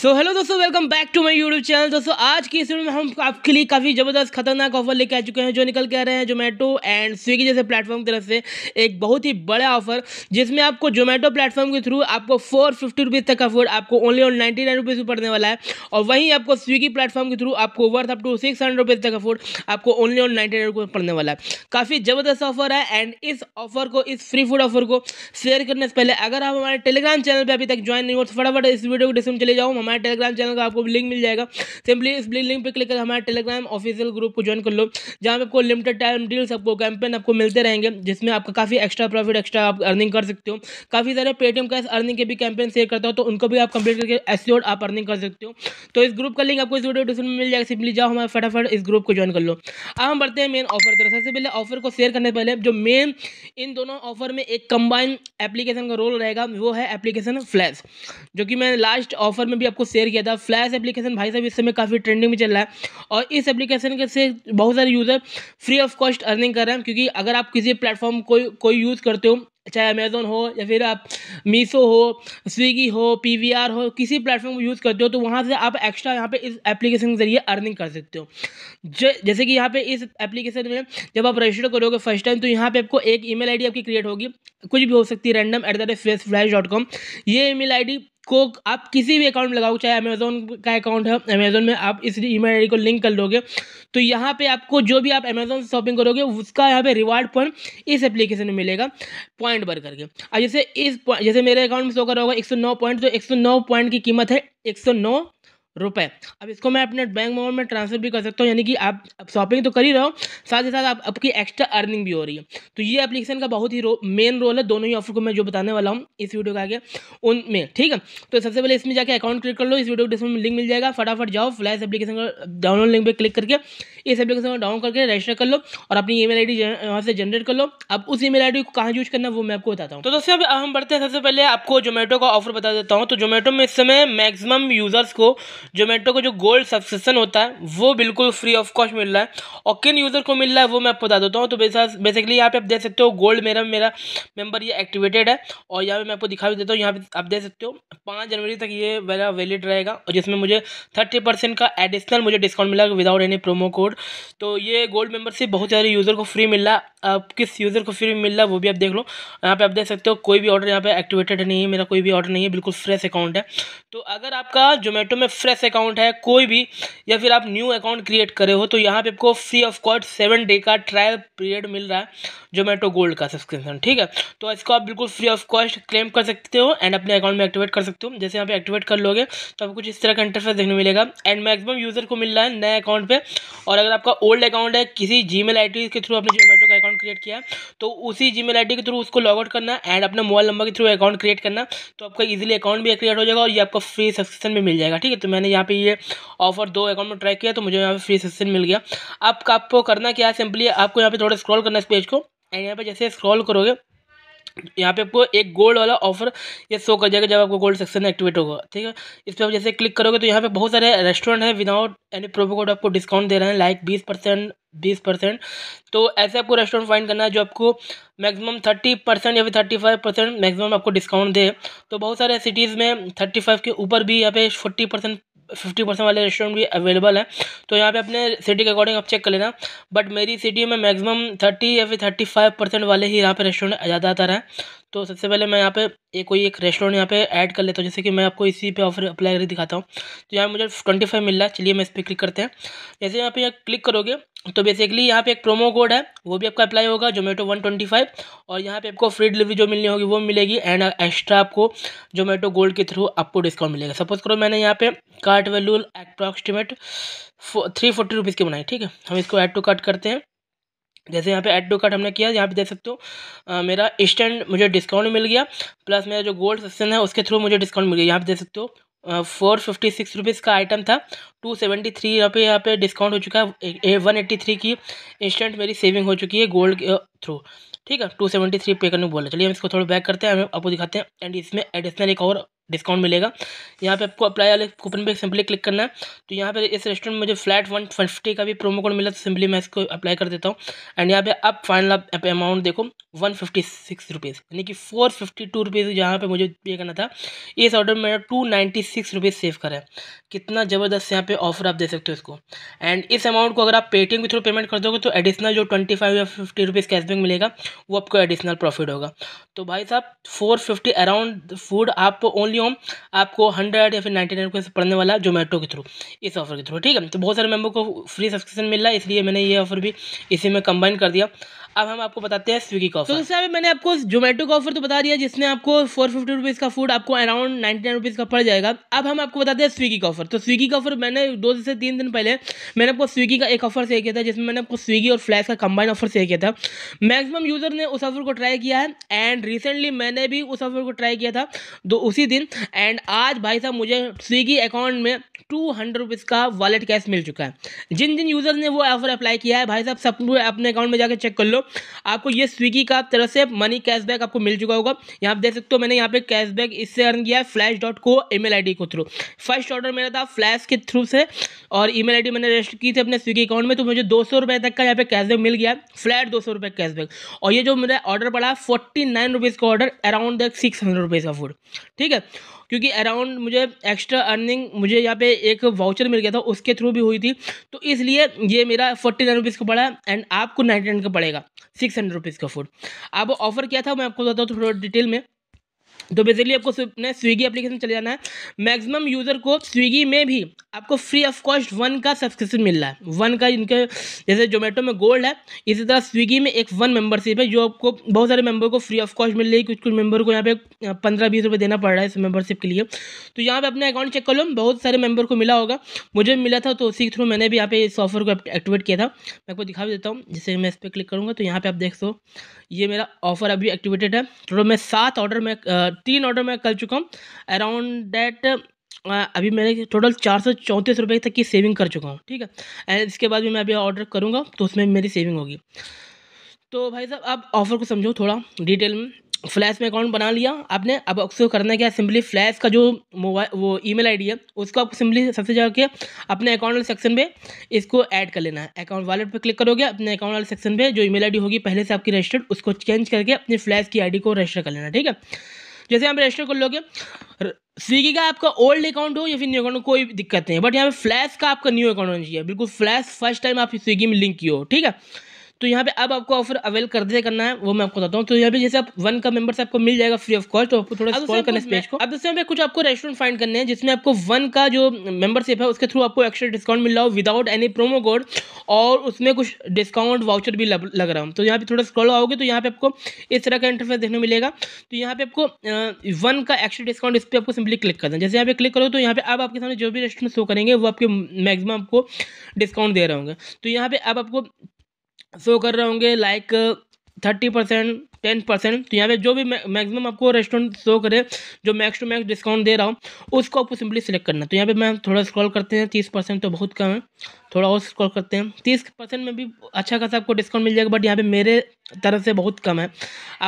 सो hello दोस्तों welcome back to my YouTube channel दोस्तों आज की इस वीडियो में हम आपके लिए काफ़ी ज़बरदस्त खतरनाक ऑफर लेके आ चुके हैं जो निकल के आ रहे हैं जोमेटो एंड स्विगी जैसे प्लेटफॉर्म की तरफ से एक बहुत ही बड़ा ऑफर जिसमें आपको जोमेटो प्लेटफॉर्म के थ्रू आपको फोर फिफ्टी तक का फूड आपको only on ninety nine rupees पड़ने वाला है और वहीं आपको स्विगी प्लेटफॉर्म के थ्रू आपको worth up to six hundred rupees तक का फूड आपको only on ninety nine rupees पड़ने वाला है काफ़ी ज़बरदस्त ऑफर है एंड इस ऑफर को इस फ्री फूड ऑफर को शेयर करने से पहले अगर आप हमारे टेलीग्राम चैनल पर अभी तक ज्वाइन नहीं हो तो फटाफट इस वीडियो को डिस्क्रिप्शन चले जाओ हमारे टेलीग्राम चैनल का आपको लिंक मिल जाएगा सिंपली इस लिंक पर क्लिक कर हमारे टेलीग्राम ऑफिशियल ग्रुप को ज्वाइन कर लो जहाँ पर आपको लिमिटेड टाइम डील्स आपको कैंपेन आपको मिलते रहेंगे जिसमें आपका काफ़ी एक्स्ट्रा प्रॉफिट एक्स्ट्रा आप अर्निंग कर सकते हो काफ़ी सारे पेटीएम कैश अर्निंग के भी कैंपेन शेयर करता हूँ तो उनको भी आप कंप्लीट करके एसोड आप अर्निंग कर सकते हो तो इस ग्रुप का लिंक आपको इस वीडियो डिस्क्रिप्शन में मिल जाएगा सिंपली जाओ हमारे फटाफट इस ग्रुप को ज्वाइन कर लो अब हम बढ़ते हैं मेन ऑफर तरह सबसे पहले ऑफर को शेयर करने पहले जो मेन इन दोनों ऑफर में एक कंबाइन एप्लीकेशन का रोल रहेगा वो है एप्लीकेशन फ्लैश जो कि मैं लास्ट ऑफर में भी आपको शेयर किया था फ्लैश एप्लीकेशन भाई साहब इस समय काफ़ी ट्रेंडिंग में चल रहा है और इस एप्लीकेशन के से बहुत सारे user free of cost earning कर रहे हैं क्योंकि अगर आप किसी प्लेटफॉर्म कोई कोई यूज़ करते हो चाहे अमेज़ोन हो या फिर आप मीशो हो स्विगी हो पी हो किसी प्लेटफॉर्म को यूज़ करते हो तो वहाँ से आप एक्स्ट्रा यहाँ पे इस एप्लीकेशन के ज़रिए अर्निंग कर सकते हो जैसे कि यहाँ पे इस एप्लीकेशन में जब आप रजिस्टर करोगे फर्स्ट टाइम तो यहाँ पे आपको एक ईमेल आईडी आपकी क्रिएट होगी कुछ भी हो सकती है random at the rate face flash dot com ये ई मेल आई डी को आप किसी भी अकाउंट लगाओ चाहे अमेज़ोन का अकाउंट है अमेज़ोन में आप इस ईमेल मेल को लिंक कर लोगे तो यहाँ पे आपको जो भी आप अमेज़ोन से शॉपिंग करोगे उसका यहाँ पे रिवार्ड पॉइंट इस एप्लीकेशन में मिलेगा पॉइंट भर करके अब जैसे इस जैसे मेरे अकाउंट में शो करा होगा एक सौ नौ पॉइंट तो एक सौ नौ पॉइंट की कीमत है एक सौ नौ रुपए अब इसको मैं अपने बैंक मोबाइल में ट्रांसफर भी कर सकता हूँ यानी कि आप शॉपिंग तो कर ही रहे हो साथ ही साथ आप आपकी एक्स्ट्रा अर्निंग भी हो रही है तो ये एप्लीकेशन का बहुत ही रो, मेन रोल है दोनों ही ऑफर को मैं जो बताने वाला हूँ इस वीडियो के आगे उनमें ठीक है तो सबसे पहले इसमें जाकर अकाउंट क्रिएट कर लो इस वीडियो डिस्क्रिप्शन में लिंक मिल जाएगा फटाफट जाओ फ्लैश एप्लीकेशन का डाउनलोड लिंक पर क्लिक करके इस एप्लीकेशन को डाउनलोड करके रजिस्टर कर लो और अपनी ई मेल आई डी वहाँ से जनरेट कर लो अब उस ई मेल आई डी को कहाँ यूज करना वो मैं आपको बताता हूँ तो दोस्तों अब हम बढ़ते हैं सबसे पहले आपको जोमेटो का ऑफर बता देता हूँ तो जोमेटो में इस समय मैक्सिमम यूजर्स को जोमेटो को जो गोल्ड सब्सक्रिप्शन होता है वो बिल्कुल फ्री ऑफ कॉस्ट मिल रहा है और किन यूज़र को मिल रहा है वो मैं आपको बता देता हूँ तो बेसिकली यहाँ पे आप देख सकते हो गोल्ड मेरा मेरा मेंबर ये एक्टिवेटेड है और यहाँ पे मैं आपको दिखा भी देता हूँ यहाँ पे आप देख सकते हो पाँच जनवरी तक ये मेरा वैलिड रहेगा और जिसमें मुझे थर्टी परसेंट का एडिशनल मुझे डिस्काउंट मिला विदाउट एनी प्रोमो कोड तो ये गोल्ड मेम्बरशिप बहुत सारे यूज़र को फ्री मिल रहा है आप किस यूज़र को फ्री मिल रहा है वो भी आप देख लो यहाँ पे आप देख सकते हो कोई भी ऑर्डर यहाँ पे एक्टिवेटेड नहीं है मेरा कोई भी ऑर्डर नहीं है बिल्कुल फ्रेश अकाउंट है तो अगर आपका जोमेटो में फ्रेश कैश अकाउंट है कोई भी या फिर आप न्यू अकाउंट क्रिएट करे हो तो यहाँ पे आपको free of cost seven day का ट्रायल पीरियड मिल रहा है जोमेटो गोल्ड का सब्सक्रिप्शन ठीक है तो इसको आप बिल्कुल फ्री ऑफ कॉस्ट क्लेम कर सकते हो एंड अपने अकाउंट में एक्टिवेट कर सकते हो जैसे यहाँ पे एक्टिवेट कर लोगे तो आपको कुछ इस तरह का इंटरफेस देखने मिलेगा एंड मैक्सिमम यूजर को मिल रहा है नए अकाउंट पर और अगर आपका ओल्ड अकाउंट है किसी जी मेल के थ्रू आपने जोमेटो का अकाउंट क्रिएट किया तो उसी जी मेल के थ्रू उसको लॉग आउट करना एंड अपने मोबाइल नंबर के थ्रू अकाउंट क्रिएट करना तो आपका इजिली अकाउंट भी क्रिएट हो जाएगा और ये आपको फ्री सब्सक्रिप्शन भी मिल जाएगा ठीक है तो मैंने मैंने यहाँ पे ये ऑफर दो अकाउंट में ट्रैक किया तो मुझे यहाँ पे फ्री सेशन मिल गया अब आपको करना क्या है सिंपली आपको यहाँ पे थोड़ा स्क्रॉल करना इस पेज को एंड यहाँ पे जैसे स्क्रॉल करोगे यहाँ पे आपको एक गोल्ड वाला ऑफर ये शो कर जाएगा जब आपको गोल्ड सेक्शन एक्टिवेट होगा ठीक है इस पर आप जैसे क्लिक करोगे तो यहाँ पे बहुत सारे रेस्टोरेंट हैं विदाउट एनी प्रोमो कोड आपको डिस्काउंट दे रहे हैं लाइक बीस परसेंट बीस परसेंट तो ऐसे आपको रेस्टोरेंट फाइंड करना है जो आपको मैक्सिमम थर्टी परसेंट या फिर थर्टी फाइव परसेंट मैक्सिमम आपको डिस्काउंट दे तो बहुत सारे सिटीज़ में थर्टी फाइव के ऊपर भी यहाँ पे फोर्टी परसेंट फिफ्टी परसेंट वाले रेस्टोरेंट भी अवेलेबल हैं तो यहाँ पे अपने सिटी के अकॉर्डिंग आप चेक कर लेना बट मेरी सिटी में मैक्सिमम थर्टी या फिर थर्टी फाइव परसेंट वाले ही यहाँ पे रेस्टोरेंट ज़्यादातर हैं तो सबसे पहले मैं यहाँ पे एक कोई एक रेस्टोरेंट यहाँ पे ऐड कर लेता हूँ जैसे कि मैं आपको इसी पे ऑफर अप्लाई कर दिखाता हूँ तो यहाँ मुझे ट्वेंटी फाइव मिल रहा है चलिए मैं इस पर क्लिक करते हैं जैसे यहाँ पे यहाँ क्लिक करोगे तो बेसिकली यहाँ पे एक प्रोमो कोड है वो भी आपका अप्लाई होगा जोमेटो वन ट्वेंटी फाइव और यहाँ पे आपको फ्री डिलीवरी जो मिलनी होगी वो मिलेगी एंड एक्स्ट्रा आपको जोमेटो गोल्ड के थ्रू आपको डिस्काउंट मिलेगा सपोज करो मैंने यहाँ पे cart value approximate three forty rupees की बनाई ठीक है हम इसको ऐड टू कार्ट करते हैं जैसे यहाँ पे एड टू कार्ट हमने किया यहाँ पे देख सकते हो मेरा इंस्टेंट मुझे डिस्काउंट मिल गया प्लस मेरा जो गोल्ड सेक्शन है उसके थ्रू मुझे डिस्काउंट मिल गया यहाँ पे देख सकते हो फोर फिफ्टी सिक्स रुपीज़ का आइटम था टू सेवेंटी थ्री यहाँ पे यहाँ पे डिस्काउंट हो चुका है वन एट्टी थ्री की इंस्टेंट मेरी सेविंग हो चुकी है गोल्ड के थ्रू ठीक है टू सेवेंटी थ्री पे करने को बोला चलिए हम इसको थोड़ा बैक करते हैं हम आपको दिखाते हैं एंड इसमें एडिशनल एक और डिस्काउंट मिलेगा यहाँ पे आपको अप्लाई वाले कूपन पे सिंपली क्लिक करना है तो यहाँ पे इस रेस्टोरेंट में मुझे फ्लैट वन फिफ्टी का भी प्रोमो कोड मिला तो सिंपली मैं इसको अप्लाई कर देता हूँ एंड यहाँ पे अब फाइनल आप अमाउंट देखो वन फिफ्टी सिक्स रुपीज़ यानी कि फोर फिफ्टी टू रुपीज़ यहाँ पर मुझे पे करना था इस ऑर्डर में मेरा two ninety six rupees save करा है कितना ज़बरदस्त यहाँ पे ऑफर आप दे सकते हो इसको एंड इस अमाउंट को अगर आप पेटीएम के थ्रू पेमेंट कर दोगे तो एडिशनल जो ट्वेंटी फाइव या फिफ्टी रुपीज़ कैशबैक मिलेगा वो आपको एडिशनल प्रॉफिट होगा तो भाई साहब फोर फिफ्टी अराउंड फूड आप ओनली टेलीकॉम आपको हंड्रेड या फिर नाइन्टी नाइन रुपीज़ पढ़ने वाला जोमेटो के थ्रू इस ऑफर के थ्रू ठीक है तो बहुत सारे मेम्बर को फ्री सब्सक्रिप्शन मिल रहा है इसलिए मैंने ये ऑफर भी इसी में कंबाइन कर दिया अब हम आपको बताते हैं स्विगी का ऑफर तो दोस्तों मैंने आपको जोमेटो का ऑफर तो बता दिया जिसने आपको फोर फिफ्टी रुपीज़ का फूड आपको अराउंड नाइनटी नाइन रुपीज़ का पड़ जाएगा अब हम आपको बताते हैं स्विगी का ऑफर तो स्विगी का ऑफर मैंने दो से तीन दिन पहले मैंने आपको स्विगी का एक ऑफर से किया था जिसमें मैंने आपको स्विगी और फ्लैश का कंबाइन ऑफर से किया था मैक्सिमम यूज़र ने उस ऑफर को ट्राई किया है एंड रिसेंटली मैंने भी उस ऑफर को ट्राई किया था दो तो उसी दिन एंड आज भाई साहब मुझे स्विगी अकाउंट में टू हंड्रेड रुपीज़ का वॉलेट कैश मिल चुका है जिन जिन यूज़र्स ने वो ऑफर अप्लाई किया है भाई साहब सब अपने अकाउंट में जाकर चेक कर लो आपको ये स्विगी का तरफ से मनी कैशबैक आपको मिल चुका होगा यहाँ पर देख सकते हो मैंने यहाँ पे कैशबैक इससे अर्न किया है फ्लैश डॉट को ई मेल के थ्रू फर्स्ट ऑर्डर मेरा था फ्लैश के थ्रू से और ईमेल आईडी मैंने रजिस्टर की थी अपने स्विगी अकाउंट में तो मुझे दो सौ रुपये तक का यहाँ पे कैशबैक मिल गया फ्लैट दो सौ रुपये कैशबैक और ये जो मेरा ऑर्डर पड़ा है फोर्टी नाइन रुपीज़ का order around six hundred rupees का फूड ठीक है क्योंकि अराउंड मुझे एक्स्ट्रा अर्निंग मुझे यहाँ पे एक वाउचर मिल गया था उसके थ्रू भी हुई थी तो इसलिए ये मेरा फोर्टी नाइन रुपीज़ का पड़ा एंड आपको नाइन्टी नाइन का पड़ेगा सिक्स हंड्रेड रुपीज़ का फूड अब ऑफर क्या था मैं आपको बताता हूँ थोड़ा डिटेल में तो बेसिकली आपको ने स्विगी एप्लीकेशन चले जाना है मैक्सिमम यूज़र को स्विगी में भी आपको फ्री ऑफ कॉस्ट वन का सब्सक्रिप्शन मिल रहा है वन का इनके जैसे जोमेटो में गोल्ड है इसी तरह स्विगी में एक वन मेंबरशिप है जो आपको बहुत सारे मेंबर को फ्री ऑफ कॉस्ट मिल रही है कुछ कुछ मेंबर को यहाँ पे पंद्रह बीस रुपये देना पड़ रहा है इस मेंबरशिप के लिए तो यहाँ पर अपना अकाउंट चेक कर लो बहुत सारे मेंबर को मिला होगा मुझे भी मिला था तो उसी के थ्रू मैंने भी यहाँ पे इस ऑफर को एक्टिवेट किया था मैं आपको दिखा भी देता हूँ जैसे मैं इस पर क्लिक करूँगा तो यहाँ पर आप देख सो ये मेरा ऑफ़र अभी एक्टिवेटेड है टोटल मैं सात ऑर्डर में तीन ऑर्डर में कर चुका हूँ अराउंड डैट अभी मैंने टोटल चार सौ चौंतीस रुपये तक की सेविंग कर चुका हूँ ठीक है एंड इसके बाद भी मैं अभी ऑर्डर करूँगा तो उसमें मेरी सेविंग होगी तो भाई साहब आप ऑफ़र को समझो थोड़ा डिटेल में फ्लैश में अकाउंट बना लिया आपने अब उसको करना क्या सिंपली फ्लैश का जो मोबाइल वो ईमेल आईडी है उसको आप सिंपली सबसे जाके अपने अकाउंट वाले सेक्शन पे इसको ऐड कर लेना है अकाउंट वॉलेट पे क्लिक करोगे अपने अकाउंट वाले सेक्शन पे जो ईमेल आईडी होगी पहले से आपकी रजिस्टर्ड उसको चेंज करके अपने फ्लैश की आई को रजिस्टर कर लेना ठीक है जैसे आप रजिस्टर कर लोगे स्विगी का आपका ओल्ड अकाउंट हो या फिर न्यू अकाउंट हो कोई दिक्कत नहीं है बट यहाँ पर फ्लैश का आपका न्यू अकाउंट होना चाहिए बिल्कुल फ्लैश फर्स्ट टाइम आप स्विगी में लिंक की हो ठीक है तो यहाँ पे अब आपको ऑफर अवेल कर दे करना है वो मैं आपको बताता हूँ तो यहाँ पे जैसे आप वन का मेंबर्स आपको मिल जाएगा फ्री ऑफ कॉस्ट तो आपको थोड़ा स्कॉल करना इस पेज को अब दूसरे कुछ आपको रेस्टोरेंट फाइंड करने हैं जिसमें आपको वन का जो मेंबरशिप है उसके थ्रू आपको एक्स्ट्रा डिस्काउंट मिल रहा हो विदाउट एनी प्रोमो कोड और उसमें कुछ डिस्काउंट वाउचर भी लग रहा हूँ तो यहाँ पे थोड़ा स्क्रॉल आओगे तो यहाँ पे आपको इस तरह का इंटरफेस देखने मिलेगा तो यहाँ पे आपको वन का एक्स्ट्रा डिस्काउंट इस पर आपको सिंपली क्लिक करना है जैसे यहाँ पे क्लिक करो तो यहाँ पे अब आपके सामने जो भी रेस्टोरेंट शो करेंगे वो आपके मैक्सिमम आपको डिस्काउंट दे रहे होंगे तो यहाँ पे अब आपको शो कर रहे होंगे like thirty percent ten percent तो यहाँ पे जो भी मैक्सिमम आपको रेस्टोरेंट शो करे जो मैक्स टू मैक्स डिस्काउंट दे रहा हूँ उसको आपको सिंपली सिलेक्ट करना है तो यहाँ पे मैं थोड़ा स्क्रॉल करते हैं तीस परसेंट तो बहुत कम है थोड़ा और स्क्रॉल करते हैं तीस परसेंट में भी अच्छा खासा आपको डिस्काउंट मिल जाएगा बट यहाँ पे मेरे तरह से बहुत कम है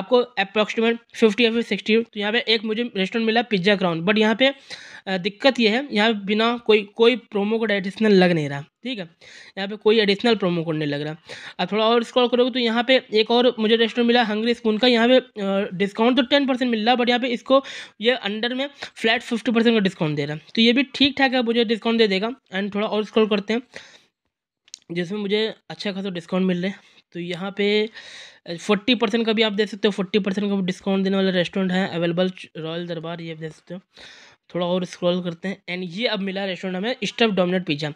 आपको अप्रॉक्सीमेट फिफ्टी या फिर सिक्सटी तो यहाँ पे एक मुझे रेस्टोरेंट मिला पिज्ज़ा क्राउन बट यहाँ पे दिक्कत ये है यहाँ बिना कोई कोई प्रोमो कोड एडिशनल लग नहीं रहा ठीक है यहाँ पे कोई एडिशनल प्रोमो कोड नहीं लग रहा अब थोड़ा और स्क्रॉल करोगे तो यहाँ पे एक और मुझे रेस्टोरेंट मिला हंगरी स्पून का यहाँ पे डिस्काउंट तो टेन परसेंट मिल रहा बट यहाँ पे इसको ये अंडर में फ्लैट फिफ्टी परसेंट का डिस्काउंट दे रहा है तो ये भी ठीक ठाक है मुझे डिस्काउंट दे देगा एंड थोड़ा और स्क्रॉल करते हैं जिसमें मुझे अच्छा खासा डिस्काउंट मिल रहा है तो यहाँ पे फोर्टी परसेंट का भी आप देख सकते हो फोर्टी परसेंट का डिस्काउंट देने वाला रेस्टोरेंट है अवेलेबल रॉयल दरबार ये आप देख सकते हो थोड़ा और स्क्रॉल करते हैं एंड ये अब मिला रेस्टोरेंट हमें स्टफ डोमिनेट पिज्ज़ा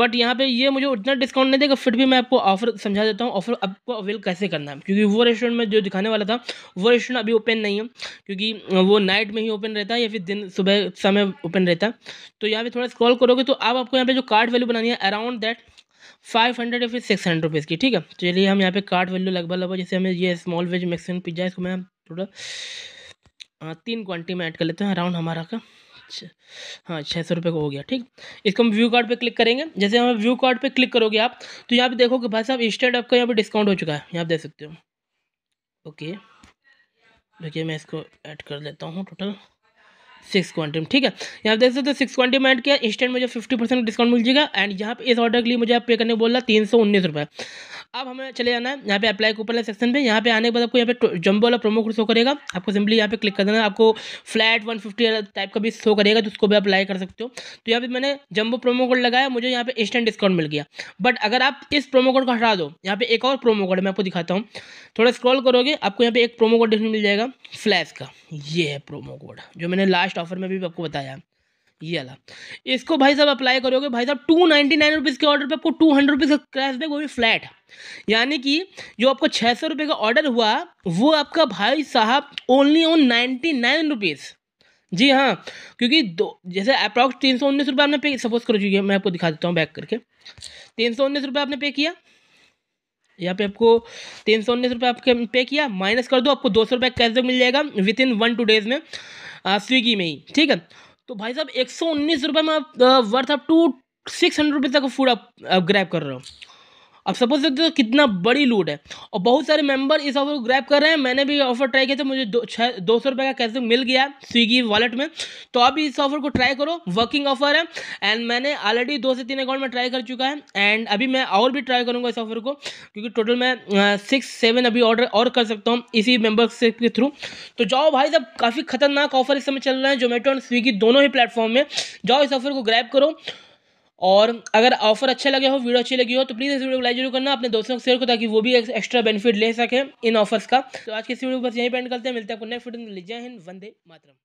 बट यहाँ पे ये मुझे उतना डिस्काउंट नहीं देगा फिर भी मैं आपको ऑफर समझा देता हूँ ऑफर आपको अवेल कैसे करना है क्योंकि वो रेस्टोरेंट में जो दिखाने वाला था वो रेस्टोरेंट अभी ओपन नहीं है क्योंकि वो नाइट में ही ओपन रहता है या फिर दिन सुबह समय ओपन रहता है तो यहाँ पे थोड़ा स्क्रॉल करोगे तो आप आपको यहाँ पे जो कार्ड वैल्यू बनानी है अराउंड दैट फाइव हंड्रेड या फिर सिक्स हंड्रेड रुपीज़ की ठीक है चलिए हम यहाँ पे कार्ड वैल्यू लगभग लगभग जैसे हमें ये स्मॉल वेज मैक्सिमम पिज्ज़ा इसको मैं थोड़ा तीन क्वान्टी में ऐड कर लेते हैं अराउंड हमारा का हाँ छः सौ रुपये का हो गया ठीक इसको हम व्यू कार्ड पे क्लिक करेंगे जैसे हम व्यू कार्ड पे क्लिक करोगे आप तो यहाँ पे देखोगे भाई साहब स्टेट आपका यहाँ पे डिस्काउंट हो चुका है यहाँ दे देख सकते हो ओके देखिए मैं इसको ऐड कर लेता हूँ टोटल सिक्स क्वांटम ठीक है यहाँ देख सकते हो सिक्स क्वांटम एड किया इंस्टेंट मुझे फिफ्टी परसेंट डिस्काउंट मिल जाएगा एंड यहाँ पे इस ऑर्डर के लिए मुझे आप पे करने बोल रहा तीन सौ उन्नीस रुपये अब हमें चले जाना है यहाँ पे अप्लाई कूपन सेक्शन पे यहाँ पे आने के बाद आपको यहाँ पे जम्बो वाला प्रोमो कोड शो करेगा आपको सिंपली यहाँ पे क्लिक कर देना आपको फ्लैट 150 टाइप का भी शो करेगा तो उसको भी अप्लाई कर सकते हो तो यहाँ पे मैंने जम्बो प्रोमो कोड लगाया मुझे यहाँ पे इंस्टेंट डिस्काउंट मिल गया बट अगर आप इस प्रोमो कोड को हटा दो यहाँ पे एक और प्रोमो कोड मैं आपको दिखाता हूँ थोड़ा स्क्रॉल करोगे आपको यहाँ पे एक प्रोमो कोड देखने मिल जाएगा फ्लैश का ये है प्रोमो कोड जो मैंने लास्ट ऑफर में भी आपको बताया है ये वाला इसको भाई साहब अप्लाई करोगे भाई साहब टू नाइन्टी नाइन रुपीज़ के ऑर्डर पे आपको टू हंड्रेड रुपीज़ का क्रैश बैक वो भी फ्लैट यानी कि जो आपको छः सौ रुपये का ऑर्डर हुआ वो आपका भाई साहब only on ninety nine rupees जी हाँ क्योंकि दो जैसे अप्रॉक्स तीन सौ उन्नीस रुपये आपने पे सपोज करो जी मैं आपको दिखा देता हूँ बैक करके तीन सौ उन्नीस रुपये आपने पे किया यहाँ पे आपको तीन सौ उन्नीस रुपये आपके पे किया माइनस कर दो आपको दो सौ रुपये बैक मिल जाएगा within one two days में स्विगी में ही ठीक है तो भाई साहब एक सौ उन्नीस रुपये में worth up to six hundred रुपये तक फूड आप, ग्रैप कर रहे हो अब सपोज देखते हो कितना बड़ी लूट है और बहुत सारे मेंबर इस ऑफर को ग्रैप कर रहे हैं मैंने भी ऑफर ट्राई किया था मुझे दो छः दो सौ रुपये का कैसे मिल गया स्विगी वॉलेट में तो आप इस ऑफर को ट्राई करो वर्किंग ऑफर है एंड मैंने ऑलरेडी दो से तीन अकाउंट में ट्राई कर चुका है एंड अभी मैं और भी ट्राई करूँगा इस ऑफर को क्योंकि टोटल मैं सिक्स सेवन अभी ऑर्डर और कर सकता हूँ इसी मेम्बरशिप के थ्रू तो जाओ भाई साहब काफ़ी खतरनाक ऑफर इस समय चल रहे हैं जोमेटो एंड स्विगी दोनों ही प्लेटफॉर्म में जाओ इस ऑफर को ग्रैप करो और अगर ऑफर अच्छा लगे हो वीडियो अच्छी लगी हो तो प्लीज़ इस वीडियो को लाइक जरूर करना अपने दोस्तों को शेयर करो ताकि वो भी एक एक्स्ट्रा बेनिफिट ले सके इन ऑफर्स का तो आज के इस वीडियो को बस यहीं पेंड करते हैं मिलते हैं आपको नेक्स्ट वीडियो में जय हिंद वंदे मातरम